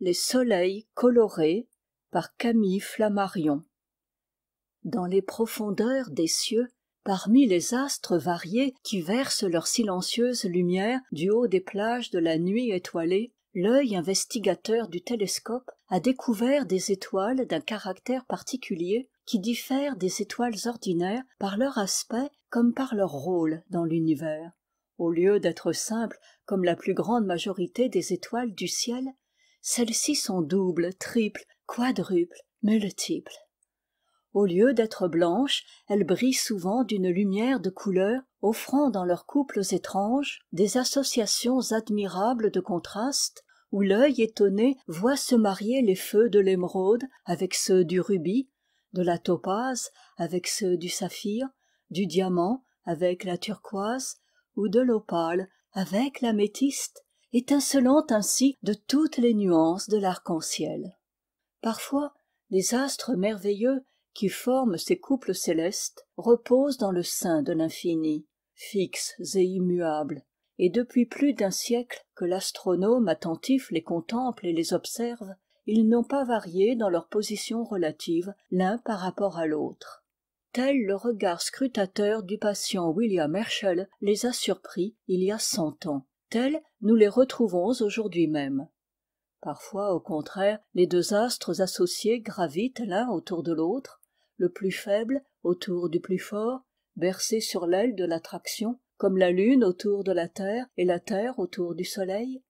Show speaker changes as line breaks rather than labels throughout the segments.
les soleils colorés par camille flammarion dans les profondeurs des cieux parmi les astres variés qui versent leur silencieuse lumière du haut des plages de la nuit étoilée l'œil investigateur du télescope a découvert des étoiles d'un caractère particulier qui diffèrent des étoiles ordinaires par leur aspect comme par leur rôle dans l'univers au lieu d'être simples comme la plus grande majorité des étoiles du ciel celles-ci sont doubles triples quadruples multiples au lieu d'être blanches elles brillent souvent d'une lumière de couleurs offrant dans leurs couples étranges des associations admirables de contrastes où l'œil étonné voit se marier les feux de l'émeraude avec ceux du rubis de la topaze avec ceux du saphir du diamant avec la turquoise ou de l'opale avec l'améthyste étincelant ainsi de toutes les nuances de l'arc-en-ciel parfois les astres merveilleux qui forment ces couples célestes reposent dans le sein de l'infini fixes et immuables et depuis plus d'un siècle que l'astronome attentif les contemple et les observe ils n'ont pas varié dans leur position relative l'un par rapport à l'autre tel le regard scrutateur du patient william herschel les a surpris il y a cent ans nous les retrouvons aujourd'hui même parfois au contraire les deux astres associés gravitent l'un autour de l'autre le plus faible autour du plus fort bercés sur l'aile de l'attraction comme la lune autour de la terre et la terre autour du soleil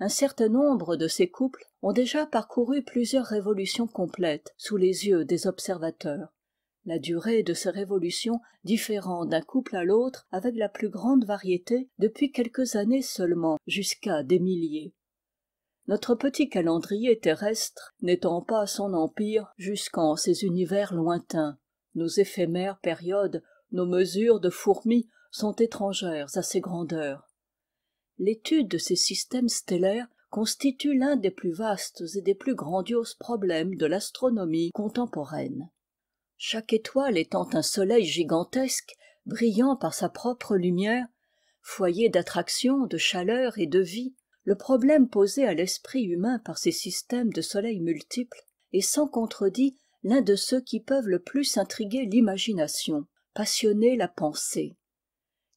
un certain nombre de ces couples ont déjà parcouru plusieurs révolutions complètes sous les yeux des observateurs la durée de ces révolutions différant d'un couple à l'autre avec la plus grande variété depuis quelques années seulement jusqu'à des milliers notre petit calendrier terrestre n'étend pas son empire jusqu'en ces univers lointains nos éphémères périodes nos mesures de fourmis sont étrangères à ces grandeurs l'étude de ces systèmes stellaires constitue l'un des plus vastes et des plus grandioses problèmes de l'astronomie contemporaine chaque étoile étant un soleil gigantesque brillant par sa propre lumière foyer d'attraction de chaleur et de vie le problème posé à l'esprit humain par ces systèmes de soleils multiples est sans contredit l'un de ceux qui peuvent le plus intriguer l'imagination passionner la pensée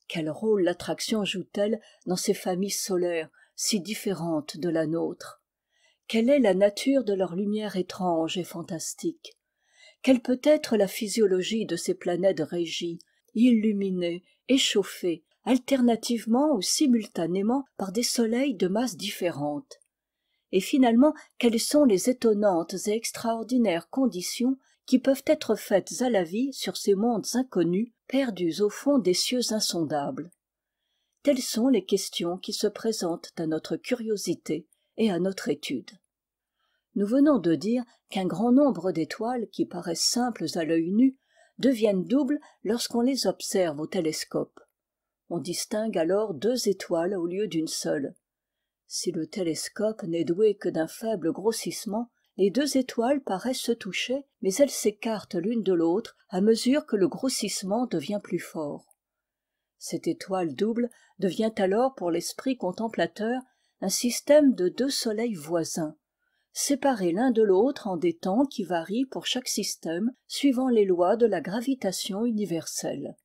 quel rôle l'attraction joue t elle dans ces familles solaires si différentes de la nôtre quelle est la nature de leur lumière étrange et fantastique quelle peut être la physiologie de ces planètes régies illuminées échauffées alternativement ou simultanément par des soleils de masses différentes et finalement quelles sont les étonnantes et extraordinaires conditions qui peuvent être faites à la vie sur ces mondes inconnus perdus au fond des cieux insondables telles sont les questions qui se présentent à notre curiosité et à notre étude nous venons de dire qu'un grand nombre d'étoiles qui paraissent simples à l'œil nu deviennent doubles lorsqu'on les observe au télescope on distingue alors deux étoiles au lieu d'une seule si le télescope n'est doué que d'un faible grossissement les deux étoiles paraissent se toucher mais elles s'écartent l'une de l'autre à mesure que le grossissement devient plus fort cette étoile double devient alors pour l'esprit contemplateur un système de deux soleils voisins séparés l'un de l'autre en des temps qui varient pour chaque système suivant les lois de la gravitation universelle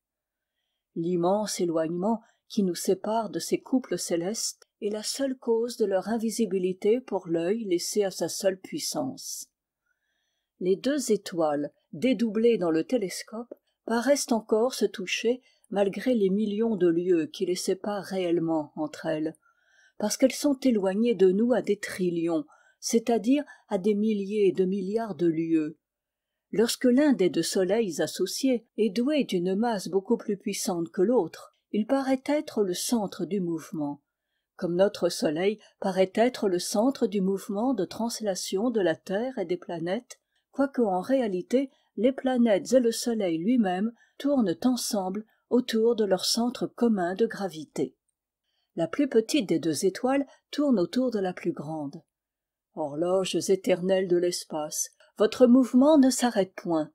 l'immense éloignement qui nous sépare de ces couples célestes est la seule cause de leur invisibilité pour l'œil laissé à sa seule puissance les deux étoiles dédoublées dans le télescope paraissent encore se toucher malgré les millions de lieues qui les séparent réellement entre elles parce qu'elles sont éloignées de nous à des trillions c'est-à-dire à des milliers de milliards de lieues lorsque l'un des deux soleils associés est doué d'une masse beaucoup plus puissante que l'autre il paraît être le centre du mouvement comme notre soleil paraît être le centre du mouvement de translation de la terre et des planètes quoique en réalité les planètes et le soleil lui-même tournent ensemble autour de leur centre commun de gravité la plus petite des deux étoiles tourne autour de la plus grande horloges éternelles de l'espace votre mouvement ne s'arrête point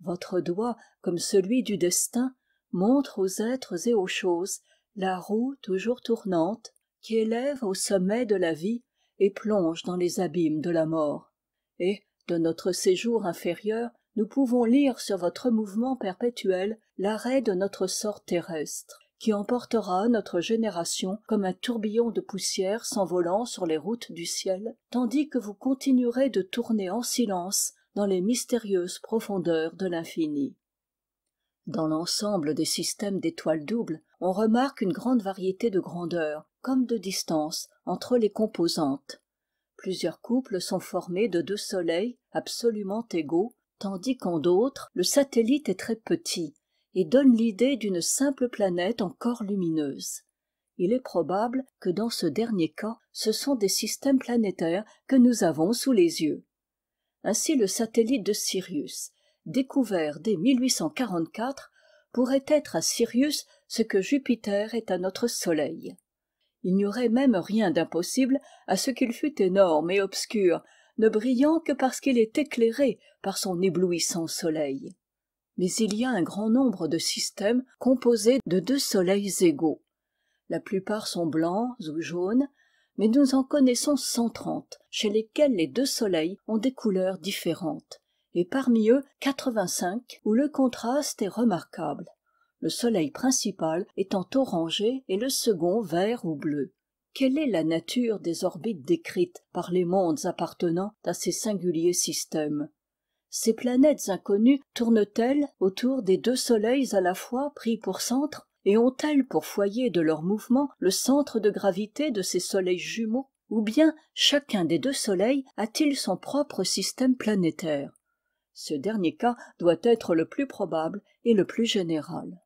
votre doigt comme celui du destin montre aux êtres et aux choses la roue toujours tournante qui élève au sommet de la vie et plonge dans les abîmes de la mort et de notre séjour inférieur nous pouvons lire sur votre mouvement perpétuel l'arrêt de notre sort terrestre qui emportera notre génération comme un tourbillon de poussière s'envolant sur les routes du ciel tandis que vous continuerez de tourner en silence dans les mystérieuses profondeurs de l'infini dans l'ensemble des systèmes d'étoiles doubles on remarque une grande variété de grandeur comme de distance entre les composantes plusieurs couples sont formés de deux soleils absolument égaux tandis qu'en d'autres le satellite est très petit et donne l'idée d'une simple planète encore lumineuse il est probable que dans ce dernier cas ce sont des systèmes planétaires que nous avons sous les yeux ainsi le satellite de sirius découvert dès pourrait être à sirius ce que jupiter est à notre soleil il n'y aurait même rien d'impossible à ce qu'il fût énorme et obscur ne brillant que parce qu'il est éclairé par son éblouissant soleil mais il y a un grand nombre de systèmes composés de deux soleils égaux la plupart sont blancs ou jaunes mais nous en connaissons cent trente chez lesquels les deux soleils ont des couleurs différentes et parmi eux quatre-vingt-cinq où le contraste est remarquable le soleil principal étant orangé et le second vert ou bleu quelle est la nature des orbites décrites par les mondes appartenant à ces singuliers systèmes ces planètes inconnues tournent elles autour des deux soleils à la fois pris pour centre et ont-elles pour foyer de leur mouvement le centre de gravité de ces soleils jumeaux ou bien chacun des deux soleils a-t-il son propre système planétaire ce dernier cas doit être le plus probable et le plus général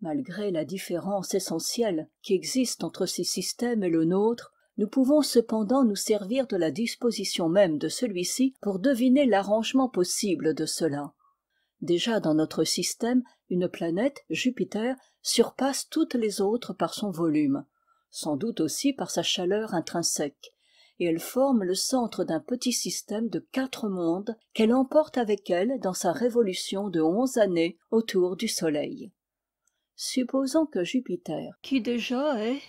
malgré la différence essentielle qui existe entre ces systèmes et le nôtre nous pouvons cependant nous servir de la disposition même de celui-ci pour deviner l'arrangement possible de cela déjà dans notre système une planète jupiter surpasse toutes les autres par son volume sans doute aussi par sa chaleur intrinsèque et elle forme le centre d'un petit système de quatre mondes qu'elle emporte avec elle dans sa révolution de onze années autour du soleil supposons que jupiter qui déjà est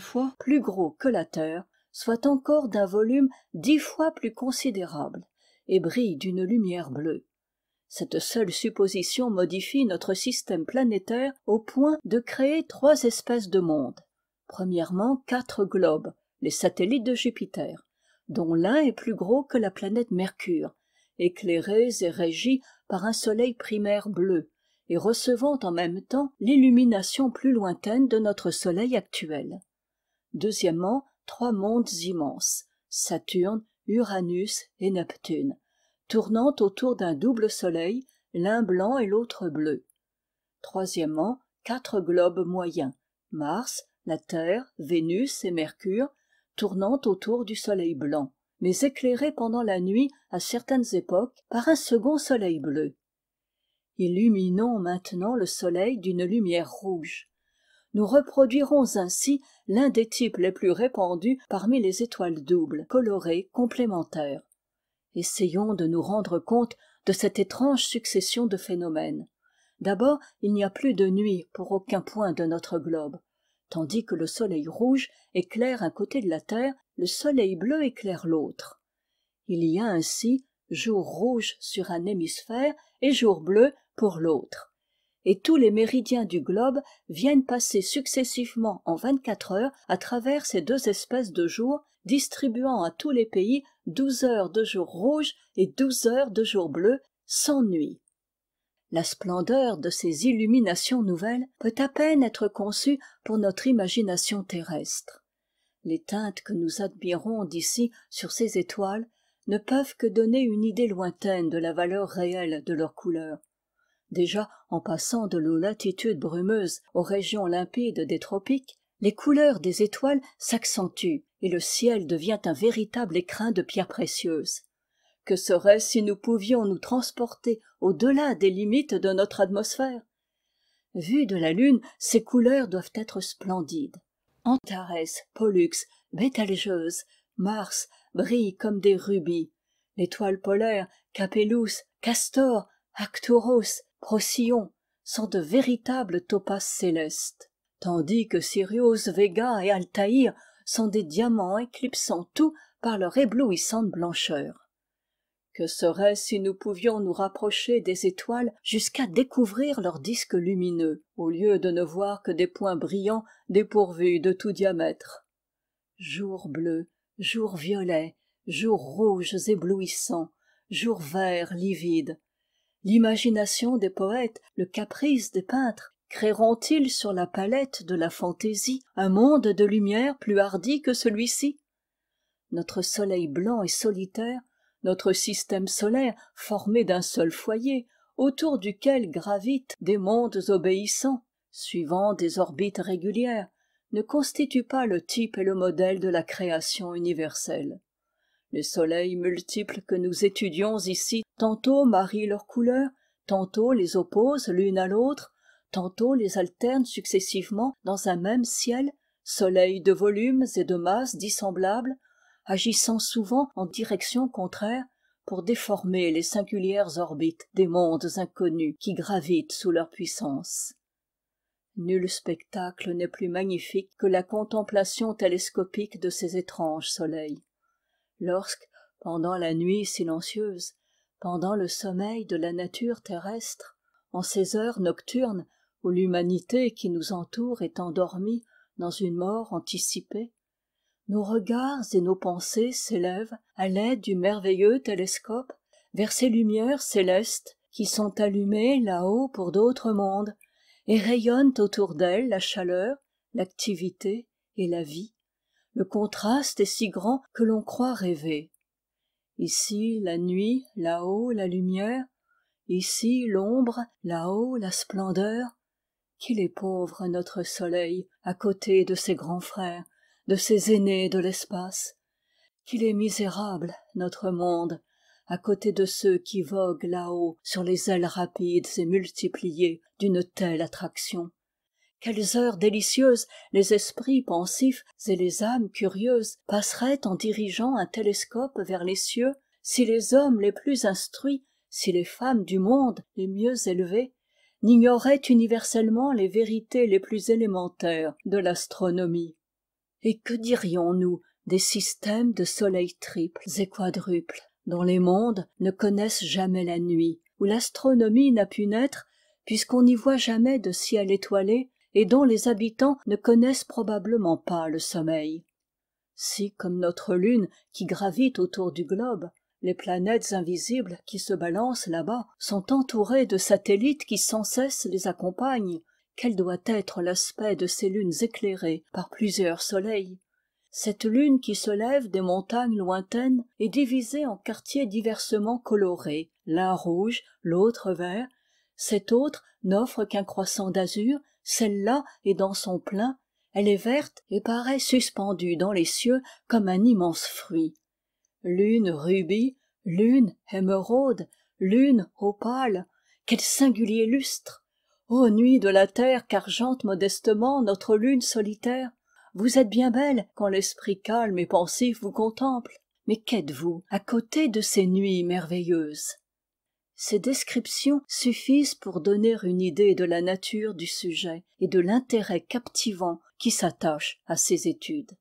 fois plus gros que la terre soit encore d'un volume dix fois plus considérable et brille d'une lumière bleue cette seule supposition modifie notre système planétaire au point de créer trois espèces de mondes premièrement quatre globes les satellites de jupiter dont l'un est plus gros que la planète mercure éclairés et régis par un soleil primaire bleu et recevant en même temps l'illumination plus lointaine de notre soleil actuel Deuxièmement, trois mondes immenses saturne uranus et neptune tournant autour d'un double soleil l'un blanc et l'autre bleu Troisièmement, quatre globes moyens mars la terre vénus et mercure tournant autour du soleil blanc mais éclairés pendant la nuit à certaines époques par un second soleil bleu illuminons maintenant le soleil d'une lumière rouge nous reproduirons ainsi l'un des types les plus répandus parmi les étoiles doubles colorées complémentaires essayons de nous rendre compte de cette étrange succession de phénomènes d'abord il n'y a plus de nuit pour aucun point de notre globe tandis que le soleil rouge éclaire un côté de la terre le soleil bleu éclaire l'autre il y a ainsi jour rouge sur un hémisphère et jour bleu pour l'autre et tous les méridiens du globe viennent passer successivement en vingt-quatre heures à travers ces deux espèces de jours distribuant à tous les pays douze heures de jour rouge et douze heures de jour bleu sans nuit la splendeur de ces illuminations nouvelles peut à peine être conçue pour notre imagination terrestre les teintes que nous admirons d'ici sur ces étoiles ne peuvent que donner une idée lointaine de la valeur réelle de leurs couleurs déjà en passant de nos latitudes brumeuses aux régions limpides des tropiques les couleurs des étoiles s'accentuent et le ciel devient un véritable écrin de pierres précieuses que serait si nous pouvions nous transporter au-delà des limites de notre atmosphère vues de la lune ces couleurs doivent être splendides antares pollux bételgeuse mars brillent comme des rubis l'étoile polaire capellus castor procyon sont de véritables topaces célestes tandis que sirius vega et altaïr sont des diamants éclipsant tout par leur éblouissante blancheur que serait si nous pouvions nous rapprocher des étoiles jusqu'à découvrir leurs disques lumineux au lieu de ne voir que des points brillants dépourvus de tout diamètre jours bleus jours violets jours rouges éblouissants jours verts livides l'imagination des poètes le caprice des peintres créeront ils sur la palette de la fantaisie un monde de lumière plus hardi que celui-ci notre soleil blanc et solitaire notre système solaire formé d'un seul foyer autour duquel gravitent des mondes obéissants suivant des orbites régulières ne constitue pas le type et le modèle de la création universelle les soleils multiples que nous étudions ici tantôt marient leurs couleurs tantôt les opposent l'une à l'autre tantôt les alternent successivement dans un même ciel soleils de volumes et de masses dissemblables agissant souvent en direction contraire pour déformer les singulières orbites des mondes inconnus qui gravitent sous leur puissance nul spectacle n'est plus magnifique que la contemplation télescopique de ces étranges soleils lorsque pendant la nuit silencieuse pendant le sommeil de la nature terrestre en ces heures nocturnes où l'humanité qui nous entoure est endormie dans une mort anticipée nos regards et nos pensées s'élèvent à l'aide du merveilleux télescope vers ces lumières célestes qui sont allumées là-haut pour d'autres mondes et rayonnent autour d'elles la chaleur l'activité et la vie le contraste est si grand que l'on croit rêver ici la nuit là-haut la lumière ici l'ombre là-haut la splendeur qu'il est pauvre notre soleil à côté de ses grands frères de ses aînés de l'espace qu'il est misérable notre monde à côté de ceux qui voguent là-haut sur les ailes rapides et multipliées d'une telle attraction quelles heures délicieuses les esprits pensifs et les âmes curieuses passeraient en dirigeant un télescope vers les cieux si les hommes les plus instruits si les femmes du monde les mieux élevées n'ignoraient universellement les vérités les plus élémentaires de l'astronomie et que dirions-nous des systèmes de soleils triples et quadruples dont les mondes ne connaissent jamais la nuit où l'astronomie n'a pu naître puisqu'on n'y voit jamais de ciel étoilé et dont les habitants ne connaissent probablement pas le sommeil si comme notre lune qui gravite autour du globe les planètes invisibles qui se balancent là-bas sont entourées de satellites qui sans cesse les accompagnent quel doit être l'aspect de ces lunes éclairées par plusieurs soleils cette lune qui se lève des montagnes lointaines est divisée en quartiers diversement colorés l'un rouge l'autre vert cet autre n'offre qu'un croissant d'azur celle-là est dans son plein elle est verte et paraît suspendue dans les cieux comme un immense fruit l'une rubis l'une émeraude l'une opale quel singulier lustre ô nuit de la terre qu'argente modestement notre lune solitaire vous êtes bien belle quand l'esprit calme et pensif vous contemple mais qu'êtes-vous à côté de ces nuits merveilleuses ces descriptions suffisent pour donner une idée de la nature du sujet et de l'intérêt captivant qui s'attache à ces études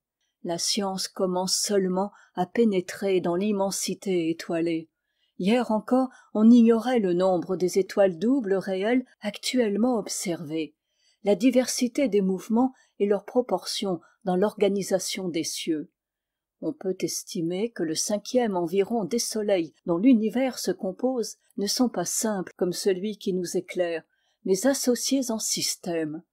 la science commence seulement à pénétrer dans l'immensité étoilée hier encore on ignorait le nombre des étoiles doubles réelles actuellement observées la diversité des mouvements et leurs proportions dans l'organisation des cieux on peut estimer que le cinquième environ des soleils dont l'univers se compose ne sont pas simples comme celui qui nous éclaire mais associés en systèmes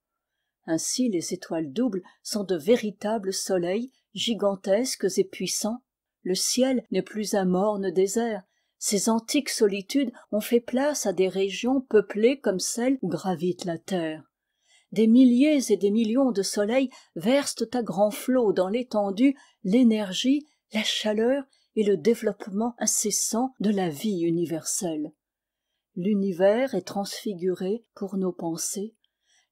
ainsi les étoiles doubles sont de véritables soleils gigantesques et puissants le ciel n'est plus un morne désert ces antiques solitudes ont fait place à des régions peuplées comme celles où gravite la terre des milliers et des millions de soleils versent à grands flots dans l'étendue l'énergie la chaleur et le développement incessant de la vie universelle l'univers est transfiguré pour nos pensées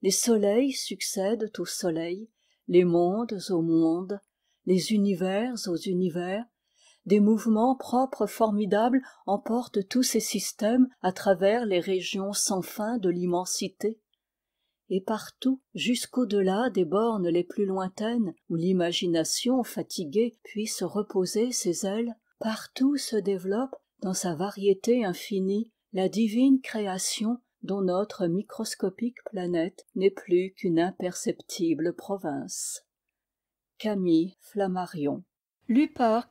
les soleils succèdent aux soleils les mondes aux mondes les univers aux univers des mouvements propres formidables emportent tous ces systèmes à travers les régions sans fin de l'immensité et partout jusqu'au delà des bornes les plus lointaines où l'imagination fatiguée puisse reposer ses ailes partout se développe dans sa variété infinie la divine création dont notre microscopique planète n'est plus qu'une imperceptible province camille flammarion lu par